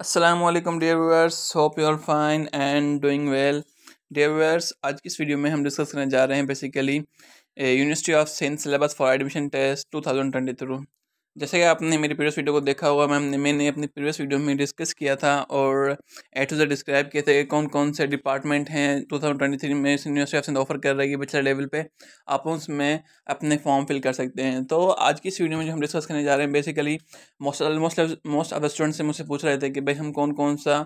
Aslam dear viewers hope you are fine and doing well dear viewers आज की इस video में हम डिस्कस करने जा रहे हैं basically university of Sindh syllabus for admission test two thousand twenty three जैसे कि आपने मेरी प्रीवियस वीडियो को देखा होगा मैम मैंने अपनी प्रीवियस वीडियो में डिस्कस किया था और एट टू जेड डिस्क्राइब किए थे कौन कौन से डिपार्टमेंट हैं 2023 में यूनिवर्सिटी ऑफ ऑफर कर रही है बच्चा लेवल पे आप उसमें अपने फॉर्म फिल कर सकते हैं तो आज की इस वीडियो में जो हम डिस्कस करने जा रहे हैं basically most almost most of student से मुझसे पूछ रहे थे कि भाई हम कौन कौन सा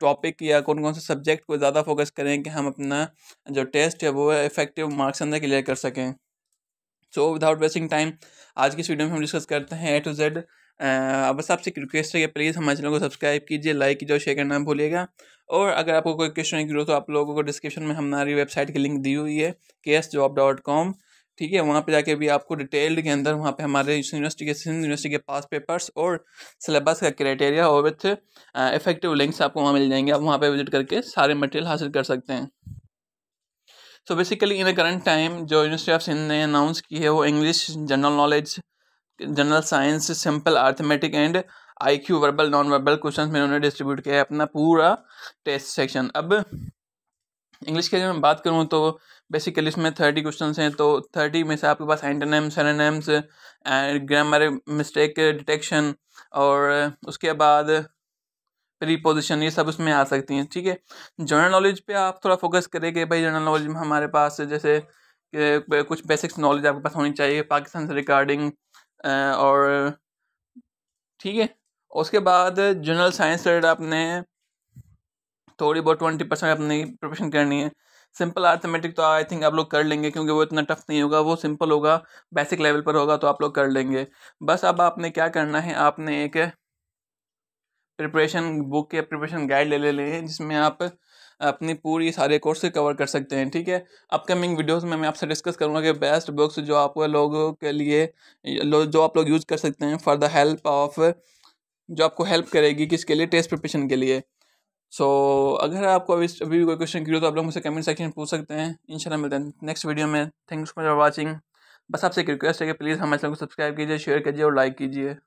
टॉपिक या कौन कौन से सब्जेक्ट को ज़्यादा फोकस करें कि हम अपना जो टेस्ट है वो इफेक्टिव मार्क्स अंदर क्लियर कर सकें सो विदाउट वेस्टिंग टाइम आज की इस वीडियो में हम डिस्कस करते हैं ए टू जेड बस आपसे एक रिक्वेस्ट है कि प्लीज़ हमारे चैनल को सब्सक्राइब कीजिए लाइक कीजिए और शेयर करना भूलिएगा और अगर आपको कोई क्वेश्चन की जरूरत हो तो आप लोगों को डिस्क्रिप्शन में हमारी वेबसाइट की लिंक दी हुई है के एस जॉब डॉट कॉम ठीक है वहाँ पे जाके भी आपको डिटेल्ड के अंदर वहाँ पे हमारे यूनिवर्सिटी के सिंध यूनिवर्सिटी के पास पेपर्स और सिलेबस का क्राइटेरिया और विथ इफेक्टिव लिंक्स आपको वहाँ मिल जाएंगे आप वहाँ पे विजिट करके सारे मटेरियल हासिल कर सकते हैं so basically in the current time जो यूनिवर्सिटी ऑफ सिंध ने अनाउंस की है वो English general knowledge general science simple arithmetic and I Q verbal non verbal question में उन्होंने डिस्ट्रीब्यूट किया है अपना पूरा टेस्ट सेक्शन अब इंग्लिश की अगर मैं बात करूँ तो बेसिकली इसमें थर्टी क्वेश्चन हैं तो थर्टी में से आपके पास antonym and grammar mistake detection और उसके बाद प्रीपोजिशन ये सब उसमें आ सकती हैं ठीक है जनरल नॉलेज पे आप थोड़ा फोकस करेंगे भाई जनरल नॉलेज में हमारे पास जैसे कुछ बेसिक्स नॉलेज आपके पास होनी चाहिए पाकिस्तान से रिगार्डिंग और ठीक है उसके बाद जनरल साइंस रिलेटेड आपने थोड़ी बहुत ट्वेंटी परसेंट अपनी प्रिपरेशन करनी है सिंपल आर्थमेटिक तो आई थिंक आप लोग कर लेंगे क्योंकि वो इतना टफ नहीं होगा वो सिंपल होगा बेसिक लेवल पर होगा तो आप लोग कर लेंगे बस अब आपने क्या करना है आपने एक प्रिपरेशन बुक या प्रिपरेशन गाइड ले ले लें जिसमें आप अपनी पूरी सारे कोर्स से कवर कर सकते हैं ठीक है अपकमिंग वीडियोस में मैं आपसे डिस्कस करूंगा कि बेस्ट बुक्स जो आप लोगों के लिए लो, जो आप लोग यूज़ कर सकते हैं फॉर द हेल्प ऑफ जो आपको हेल्प करेगी किसके लिए टेस्ट प्रिपरेशन के लिए सो so, अगर आपको अभी अभी भी कोई क्वेश्चन क्लियर तो आप लोग मुझसे कमेंट सेक्शन में पूछ सकते हैं इंशाल्लाह मिलते हैं नेक्स्ट वीडियो में थैंक्स फॉर वाचिंग बस आपसे एक रिक्वेस्ट है कि प्लीज़ हमारे चैनल को सब्सक्राइब कीजिए शेयर कीजिए और लाइक कीजिए